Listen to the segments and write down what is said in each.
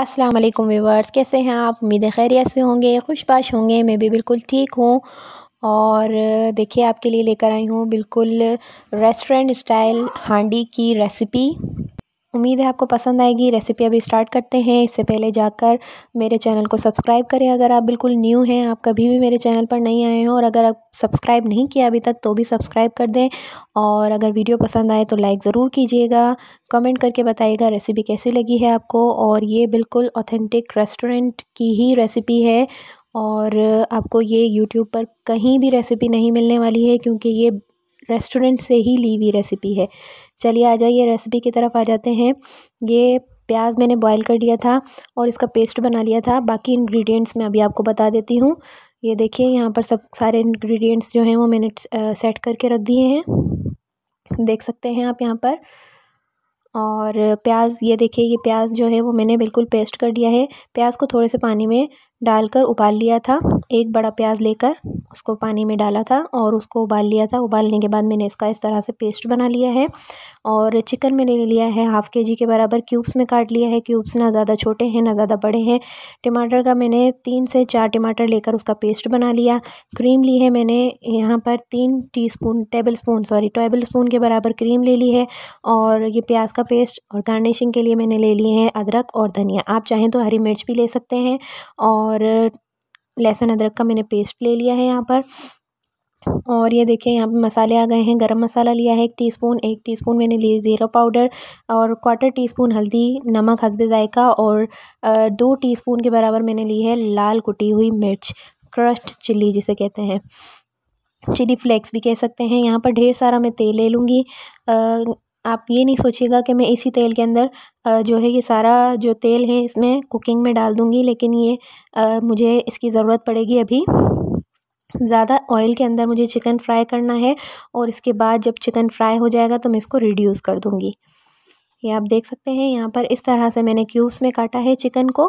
अस्सलाम वालेकुम व्यूवर्स कैसे हैं आप उम्मीद खैरियत से होंगे खुशबाश होंगे मैं भी बिल्कुल ठीक हूँ और देखिए आपके लिए लेकर आई हूँ बिल्कुल रेस्टोरेंट स्टाइल हांडी की रेसिपी उम्मीद है आपको पसंद आएगी रेसिपी अभी स्टार्ट करते हैं इससे पहले जाकर मेरे चैनल को सब्सक्राइब करें अगर आप बिल्कुल न्यू हैं आप कभी भी मेरे चैनल पर नहीं आए हैं और अगर आप सब्सक्राइब नहीं किया अभी तक तो भी सब्सक्राइब कर दें और अगर वीडियो पसंद आए तो लाइक ज़रूर कीजिएगा कमेंट करके बताइएगा रेसिपी कैसी लगी है आपको और ये बिल्कुल ऑथेंटिक रेस्टोरेंट की ही रेसिपी है और आपको ये यूट्यूब पर कहीं भी रेसिपी नहीं मिलने वाली है क्योंकि ये रेस्टोरेंट से ही ली हुई रेसिपी है चलिए आ जाइए रेसिपी की तरफ आ जाते हैं ये प्याज मैंने बॉईल कर दिया था और इसका पेस्ट बना लिया था बाकी इंग्रेडिएंट्स मैं अभी आपको बता देती हूँ ये देखिए यहाँ पर सब सारे इंग्रेडिएंट्स जो हैं वो मैंने सेट करके रख दिए हैं देख सकते हैं आप यहाँ पर और प्याज ये देखिए ये प्याज जो है वो मैंने बिल्कुल पेस्ट कर दिया है प्याज को थोड़े से पानी में डालकर उबाल लिया था एक बड़ा प्याज लेकर उसको पानी में डाला था और उसको उबाल लिया था उबालने के बाद मैंने इसका इस तरह से पेस्ट बना लिया है और चिकन मैंने ले लिया है हाफ़ के जी के बराबर क्यूब्स में काट लिया है क्यूब्स ना ज़्यादा छोटे हैं ना ज़्यादा बड़े हैं टमाटर का मैंने तीन से चार टमाटर लेकर उसका पेस्ट बना लिया क्रीम ली है मैंने यहाँ पर तीन teaspoon tablespoon sorry tablespoon के बराबर क्रीम ले ली है और ये प्याज का पेस्ट और गार्निशिंग के लिए मैंने ले लिए हैं अदरक और धनिया आप चाहें तो हरी मिर्च भी ले सकते हैं और और लहसुन अदरक का मैंने पेस्ट ले लिया है यहाँ पर और ये देखिए यहाँ पे मसाले आ गए हैं गरम मसाला लिया है एक टीस्पून एक टीस्पून मैंने लिए ज़ीरा पाउडर और क्वार्टर टीस्पून हल्दी नमक हसबे ज़ायका और दो टीस्पून के बराबर मैंने ली है लाल कुटी हुई मिर्च क्रश्ड चिल्ली जिसे कहते हैं चिली फ्लेक्स भी कह सकते हैं यहाँ पर ढेर सारा मैं तेल ले लूँगी आप ये नहीं सोचिएगा कि मैं इसी तेल के अंदर जो है ये सारा जो तेल है इसमें कुकिंग में डाल दूँगी लेकिन ये मुझे इसकी ज़रूरत पड़ेगी अभी ज़्यादा ऑयल के अंदर मुझे चिकन फ्राई करना है और इसके बाद जब चिकन फ्राई हो जाएगा तो मैं इसको रिड्यूस कर दूँगी ये आप देख सकते हैं यहाँ पर इस तरह से मैंने क्यूब्स में काटा है चिकन को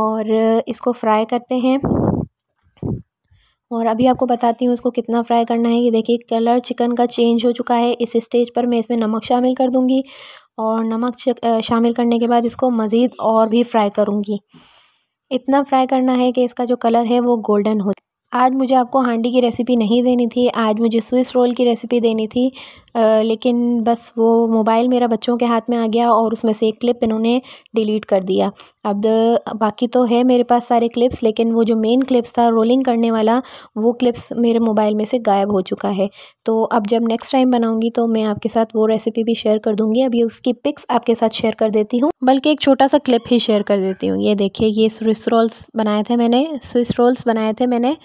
और इसको फ्राई करते हैं और अभी आपको बताती हूँ इसको कितना फ्राई करना है ये देखिए कलर चिकन का चेंज हो चुका है इस स्टेज पर मैं इसमें नमक शामिल कर दूँगी और नमक शामिल करने के बाद इसको मज़ीद और भी फ्राई करूँगी इतना फ्राई करना है कि इसका जो कलर है वो गोल्डन हो आज मुझे आपको हांडी की रेसिपी नहीं देनी थी आज मुझे स्विस रोल की रेसिपी देनी थी आ, लेकिन बस वो मोबाइल मेरा बच्चों के हाथ में आ गया और उसमें से एक क्लिप इन्होंने डिलीट कर दिया अब बाकी तो है मेरे पास सारे क्लिप्स लेकिन वो जो मेन क्लिप्स था रोलिंग करने वाला वो क्लिप्स मेरे मोबाइल में से गायब हो चुका है तो अब जब नेक्स्ट टाइम बनाऊँगी तो मैं आपके साथ वो रेसिपी भी शेयर कर दूँगी अभी उसकी पिक्स आपके साथ शेयर कर देती हूँ बल्कि एक छोटा सा क्लिप ही शेयर कर देती हूँ ये देखिए ये स्विस रोल्स बनाए थे मैंने स्विस रोल्स बनाए थे मैंने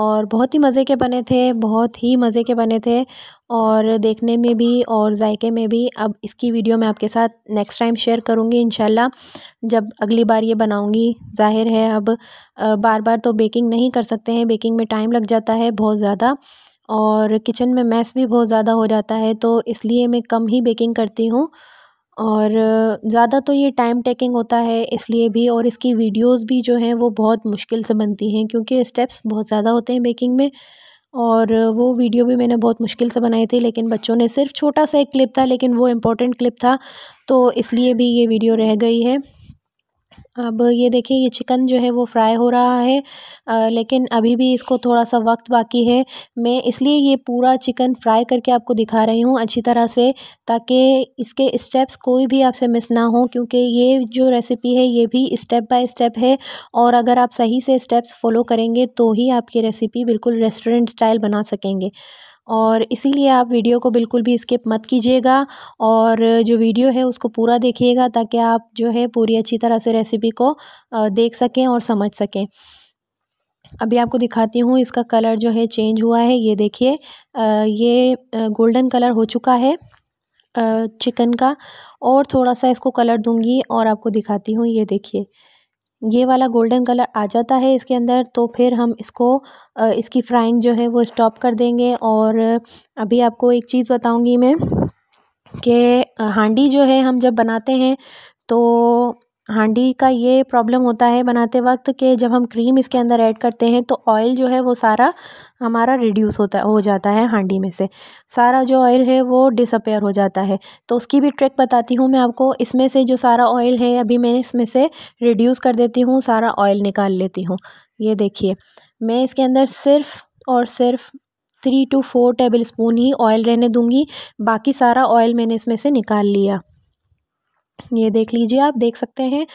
और बहुत ही मज़े के बने थे बहुत ही मज़े के बने थे और देखने में भी और जायके में भी अब इसकी वीडियो मैं आपके साथ नेक्स्ट टाइम शेयर करूँगी इन जब अगली बार ये बनाऊँगी जाहिर है अब बार बार तो बेकिंग नहीं कर सकते हैं बेकिंग में टाइम लग जाता है बहुत ज़्यादा और किचन में मैस भी बहुत ज़्यादा हो जाता है तो इसलिए मैं कम ही बेकिंग करती हूँ और ज़्यादा तो ये टाइम टेकिंग होता है इसलिए भी और इसकी वीडियोस भी जो हैं वो बहुत मुश्किल से बनती हैं क्योंकि स्टेप्स बहुत ज़्यादा होते हैं बेकिंग में और वो वीडियो भी मैंने बहुत मुश्किल से बनाई थी लेकिन बच्चों ने सिर्फ छोटा सा एक क्लिप था लेकिन वो इम्पोर्टेंट क्लिप था तो इसलिए भी ये वीडियो रह गई है अब ये देखिए ये चिकन जो है वो फ्राई हो रहा है आ, लेकिन अभी भी इसको थोड़ा सा वक्त बाकी है मैं इसलिए ये पूरा चिकन फ्राई करके आपको दिखा रही हूँ अच्छी तरह से ताकि इसके स्टेप्स कोई भी आपसे मिस ना हो क्योंकि ये जो रेसिपी है ये भी स्टेप बाय स्टेप है और अगर आप सही से स्टेप्स फॉलो करेंगे तो ही आपकी रेसिपी बिल्कुल रेस्टोरेंट स्टाइल बना सकेंगे और इसीलिए आप वीडियो को बिल्कुल भी स्किप मत कीजिएगा और जो वीडियो है उसको पूरा देखिएगा ताकि आप जो है पूरी अच्छी तरह से रेसिपी को देख सकें और समझ सकें अभी आपको दिखाती हूँ इसका कलर जो है चेंज हुआ है ये देखिए ये गोल्डन कलर हो चुका है चिकन का और थोड़ा सा इसको कलर दूंगी और आपको दिखाती हूँ ये देखिए ये वाला गोल्डन कलर आ जाता है इसके अंदर तो फिर हम इसको इसकी फ्राइंग जो है वो स्टॉप कर देंगे और अभी आपको एक चीज़ बताऊंगी मैं कि हांडी जो है हम जब बनाते हैं तो हांडी का ये प्रॉब्लम होता है बनाते वक्त कि जब हम क्रीम इसके अंदर ऐड करते हैं तो ऑयल जो है वो सारा हमारा रिड्यूस होता हो जाता है हांडी में से सारा जो ऑयल है वो डिसअपेयर हो जाता है तो उसकी भी ट्रिक बताती हूँ मैं आपको इसमें से जो सारा ऑयल है अभी मैं इसमें से रिड्यूस कर देती हूँ सारा ऑयल निकाल लेती हूँ ये देखिए मैं इसके अंदर सिर्फ़ और सिर्फ three two four tablespoon ही ऑयल रहने दूंगी बाकी सारा ऑयल मैंने इसमें से निकाल लिया ये देख लीजिए आप देख सकते हैं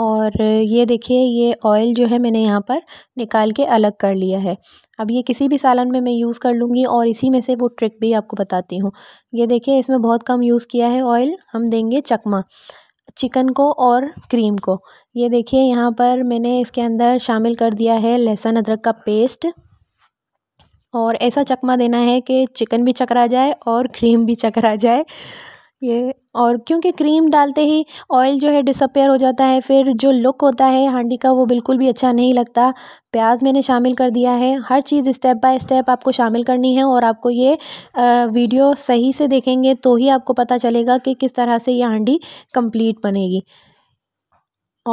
और ये देखिए ये ऑयल जो है मैंने यहाँ पर निकाल के अलग कर लिया है अब ये किसी भी सालन में मैं यूज़ कर लूँगी और इसी में से वो ट्रिक भी आपको बताती हूँ ये देखिए इसमें बहुत कम यूज़ किया है ऑयल हम देंगे चकमा चिकन को और क्रीम को ये देखिए यहाँ पर मैंने इसके अंदर शामिल कर दिया है लहसुन अदरक का पेस्ट और ऐसा चकमा देना है कि चिकन भी चकरा जाए और क्रीम भी चकरा जाए ये और क्योंकि क्रीम डालते ही ऑयल जो है डिसअपेयर हो जाता है फिर जो लुक होता है हांडी का वो बिल्कुल भी अच्छा नहीं लगता प्याज मैंने शामिल कर दिया है हर चीज़ स्टेप बाय स्टेप आपको शामिल करनी है और आपको ये वीडियो सही से देखेंगे तो ही आपको पता चलेगा कि किस तरह से ये हांडी कंप्लीट बनेगी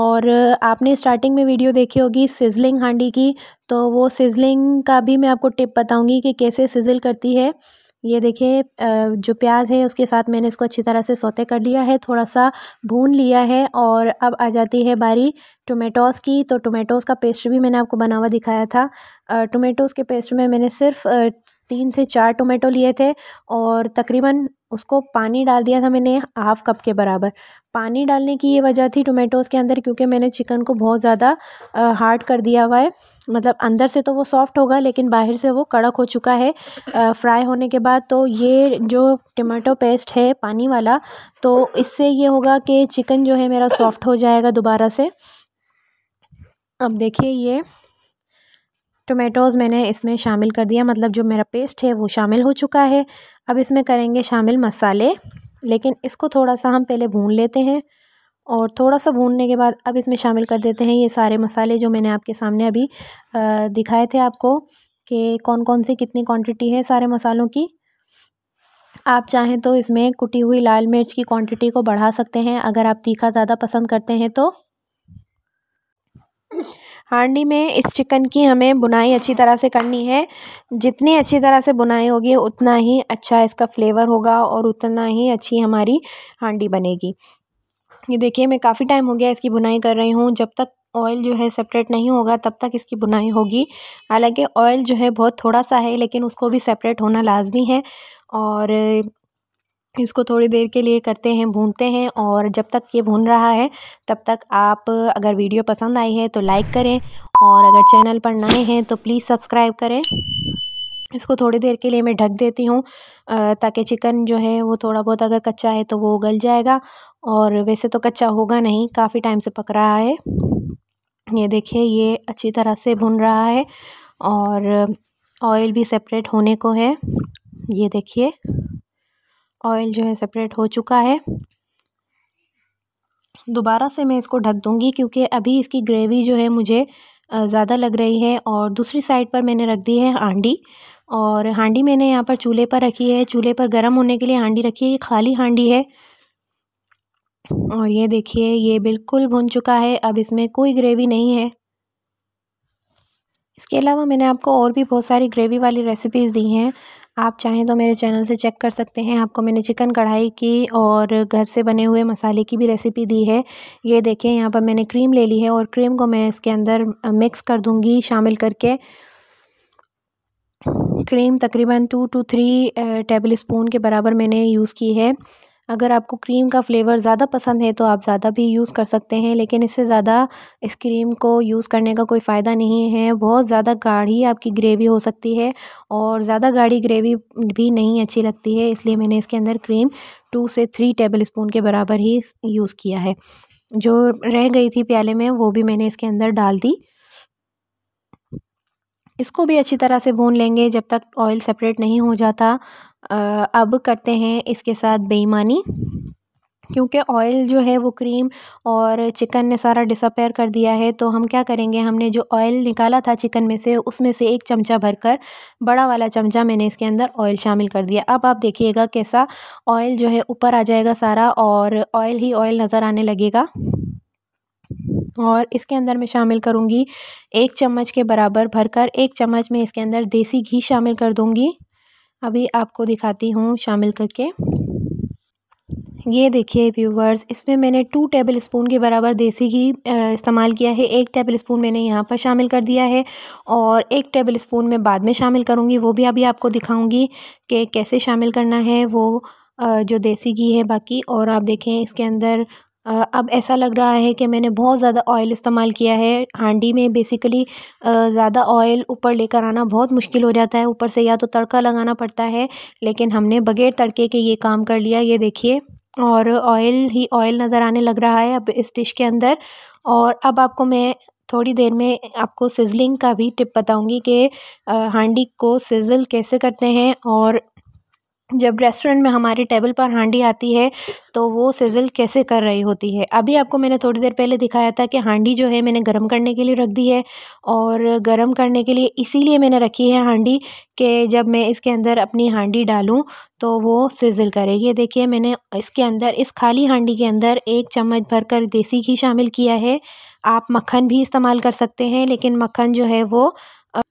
और आपने स्टार्टिंग में वीडियो देखी होगी सिजलिंग हांडी की तो वो सिजलिंग का भी मैं आपको टिप बताऊँगी कि कैसे सिजल करती है ये देखिए जो प्याज है उसके साथ मैंने इसको अच्छी तरह से सोते कर लिया है थोड़ा सा भून लिया है और अब आ जाती है बारी टोमेटोज़ की तो टोमेटोज़ का पेस्ट भी मैंने आपको बना हुआ दिखाया था टोमेटोज़ के पेस्ट में मैंने सिर्फ तीन से चार टोमेटो लिए थे और तकरीबन उसको पानी डाल दिया था मैंने हाफ़ कप के बराबर पानी डालने की ये वजह थी टोमेटोज़ के अंदर क्योंकि मैंने चिकन को बहुत ज़्यादा हार्ड कर दिया हुआ है मतलब अंदर से तो वो सॉफ़्ट होगा लेकिन बाहर से वो कड़क हो चुका है फ्राई होने के बाद तो ये जो टमाटो पेस्ट है पानी वाला तो इससे ये होगा कि चिकन जो है मेरा सॉफ़्ट हो जाएगा दोबारा से अब देखिए ये टोमेटोज़ मैंने इसमें शामिल कर दिया मतलब जो मेरा पेस्ट है वो शामिल हो चुका है अब इसमें करेंगे शामिल मसाले लेकिन इसको थोड़ा सा हम पहले भून लेते हैं और थोड़ा सा भूनने के बाद अब इसमें शामिल कर देते हैं ये सारे मसाले जो मैंने आपके सामने अभी दिखाए थे आपको कि कौन कौन सी कितनी क्वांटिटी है सारे मसालों की आप चाहें तो इसमें कुटी हुई लाल मिर्च की क्वांटिटी को बढ़ा सकते हैं अगर आप तीखा ज़्यादा पसंद करते हैं तो हांडी में इस चिकन की हमें बुनाई अच्छी तरह से करनी है जितनी अच्छी तरह से बुनाई होगी उतना ही अच्छा इसका फ्लेवर होगा और उतना ही अच्छी हमारी हांडी बनेगी ये देखिए मैं काफ़ी टाइम हो गया इसकी बुनाई कर रही हूँ जब तक ऑयल जो है सेपरेट नहीं होगा तब तक इसकी बुनाई होगी हालांकि ऑयल जो है बहुत थोड़ा सा है लेकिन उसको भी सेपरेट होना लाजमी है और इसको थोड़ी देर के लिए करते हैं भूनते हैं और जब तक ये भून रहा है तब तक आप अगर वीडियो पसंद आई है तो लाइक करें और अगर चैनल पर नए हैं तो प्लीज़ सब्सक्राइब करें इसको थोड़ी देर के लिए मैं ढक देती हूँ ताकि चिकन जो है वो थोड़ा बहुत अगर कच्चा है तो वो गल जाएगा और वैसे तो कच्चा होगा नहीं काफ़ी टाइम से पक रहा है ये देखिए ये अच्छी तरह से भुन रहा है और ऑयल भी सेपरेट होने को है ये देखिए ऑयल जो है सेपरेट हो चुका है दोबारा से मैं इसको ढक दूँगी क्योंकि अभी इसकी ग्रेवी जो है मुझे ज़्यादा लग रही है और दूसरी साइड पर मैंने रख दी है हांडी और हांडी मैंने यहाँ पर चूल्हे पर रखी है चूल्हे पर गर्म होने के लिए हांडी रखी है ये खाली हांडी है और ये देखिए ये बिल्कुल भुन चुका है अब इसमें कोई ग्रेवी नहीं है इसके अलावा मैंने आपको और भी बहुत सारी ग्रेवी वाली रेसिपीज़ दी हैं आप चाहें तो मेरे चैनल से चेक कर सकते हैं आपको मैंने चिकन कढ़ाई की और घर से बने हुए मसाले की भी रेसिपी दी है ये देखें यहाँ पर मैंने क्रीम ले ली है और क्रीम को मैं इसके अंदर मिक्स कर दूँगी शामिल करके क्रीम तकरीबन two two three tablespoon के बराबर मैंने यूज़ की है अगर आपको क्रीम का फ्लेवर ज़्यादा पसंद है तो आप ज़्यादा भी यूज़ कर सकते हैं लेकिन इससे ज़्यादा इस क्रीम को यूज़ करने का कोई फ़ायदा नहीं है बहुत ज़्यादा गाढ़ी आपकी ग्रेवी हो सकती है और ज़्यादा गाढ़ी ग्रेवी भी नहीं अच्छी लगती है इसलिए मैंने इसके अंदर क्रीम टू से थ्री टेबल स्पून के बराबर ही यूज़ किया है जो रह गई थी प्याले में वो भी मैंने इसके अंदर डाल दी इसको भी अच्छी तरह से भून लेंगे जब तक ऑयल सेपरेट नहीं हो जाता अब करते हैं इसके साथ बेईमानी क्योंकि ऑयल जो है वो क्रीम और चिकन ने सारा डिसअपेयर कर दिया है तो हम क्या करेंगे हमने जो ऑयल निकाला था चिकन में से उसमें से एक चमचा भरकर बड़ा वाला चमचा मैंने इसके अंदर ऑयल शामिल कर दिया अब आप देखिएगा कैसा ऑयल जो है ऊपर आ जाएगा सारा और ऑयल ही ऑयल नज़र आने लगेगा और इसके अंदर मैं शामिल करूँगी एक चम्मच के बराबर भरकर एक चम्मच में इसके अंदर देसी घी शामिल कर दूँगी अभी आपको दिखाती हूँ शामिल करके ये देखिए व्यूवर्स इसमें मैंने टू टेबल स्पून के बराबर देसी घी इस्तेमाल किया है एक टेबल स्पून मैंने यहाँ पर शामिल कर दिया है और एक टेबल स्पून मैं बाद में शामिल करूँगी वो भी अभी आपको दिखाऊँगी कि कैसे शामिल करना है वो जो देसी घी है बाकी और आप देखें इसके अंदर अब ऐसा लग रहा है कि मैंने बहुत ज़्यादा ऑयल इस्तेमाल किया है हांडी में बेसिकली ज़्यादा ऑयल ऊपर लेकर आना बहुत मुश्किल हो जाता है ऊपर से या तो तड़का लगाना पड़ता है लेकिन हमने बग़ैर तड़के के ये काम कर लिया ये देखिए और ऑयल ही ऑयल नज़र आने लग रहा है अब इस डिश के अंदर और अब आपको मैं थोड़ी देर में आपको सिजलिंग का भी टिप बताऊंगी कि हांडी को सिजल कैसे करते हैं और जब रेस्टोरेंट में हमारे टेबल पर हांडी आती है तो वो सिज़ल कैसे कर रही होती है अभी आपको मैंने थोड़ी देर पहले दिखाया था कि हांडी जो है मैंने गर्म करने के लिए रख दी है और गर्म करने के लिए इसीलिए मैंने रखी है हांडी कि जब मैं इसके अंदर अपनी हांडी डालूं तो वो सिज़ल करेगी देखिए मैंने इसके अंदर इस खाली हांडी के अंदर एक चम्मच भरकर देसी घी शामिल किया है आप मक्खन भी इस्तेमाल कर सकते हैं लेकिन मक्खन जो है वो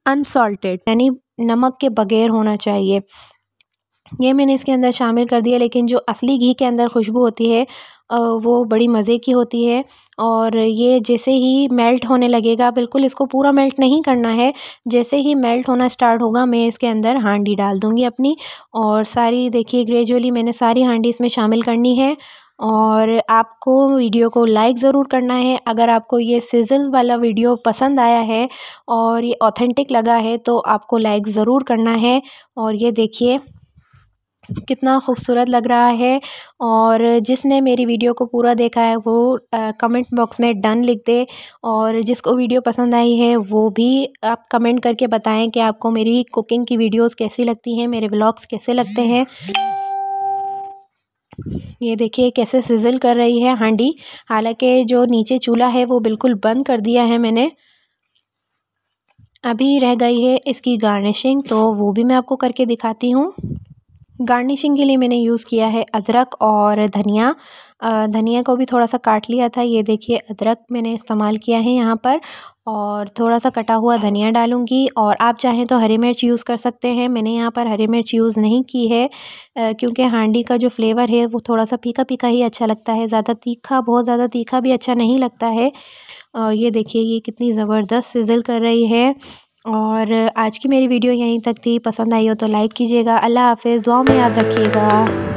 अनसॉल्टेड यानी नमक के बगैर होना चाहिए ये मैंने इसके अंदर शामिल कर दिया लेकिन जो असली घी के अंदर खुशबू होती है वो बड़ी मज़े की होती है और ये जैसे ही मेल्ट होने लगेगा बिल्कुल इसको पूरा मेल्ट नहीं करना है जैसे ही मेल्ट होना स्टार्ट होगा मैं इसके अंदर हांडी डाल दूँगी अपनी और सारी देखिए ग्रेजुअली मैंने सारी हांडी इसमें शामिल करनी है और आपको वीडियो को लाइक ज़रूर करना है अगर आपको ये सिजल वाला वीडियो पसंद आया है और ये ऑथेंटिक लगा है तो आपको लाइक ज़रूर करना है और ये देखिए कितना खूबसूरत लग रहा है और जिसने मेरी वीडियो को पूरा देखा है वो कमेंट बॉक्स में डन लिख दे और जिसको वीडियो पसंद आई है वो भी आप कमेंट करके बताएं कि आपको मेरी कुकिंग की वीडियोस कैसी लगती हैं मेरे व्लॉग्स कैसे लगते हैं ये देखिए कैसे सिजल कर रही है हांडी हालांकि जो नीचे चूल्हा है वो बिल्कुल बंद कर दिया है मैंने अभी रह गई है इसकी गार्निशिंग तो वो भी मैं आपको करके दिखाती हूँ गार्निशिंग के लिए मैंने यूज़ किया है अदरक और धनिया धनिया को भी थोड़ा सा काट लिया था ये देखिए अदरक मैंने इस्तेमाल किया है यहाँ पर और थोड़ा सा कटा हुआ धनिया डालूंगी और आप चाहें तो हरी मिर्च यूज़ कर सकते हैं मैंने यहाँ पर हरी मिर्च यूज़ नहीं की है क्योंकि हांडी का जो फ्लेवर है वो थोड़ा सा फीका फीका ही अच्छा लगता है ज़्यादा तीखा बहुत ज़्यादा तीखा भी अच्छा नहीं लगता है और ये देखिए ये कितनी ज़बरदस्त सिजल कर रही है और आज की मेरी वीडियो यहीं तक थी पसंद आई हो तो लाइक कीजिएगा अल्लाह हाफिज़ दुआ में याद रखिएगा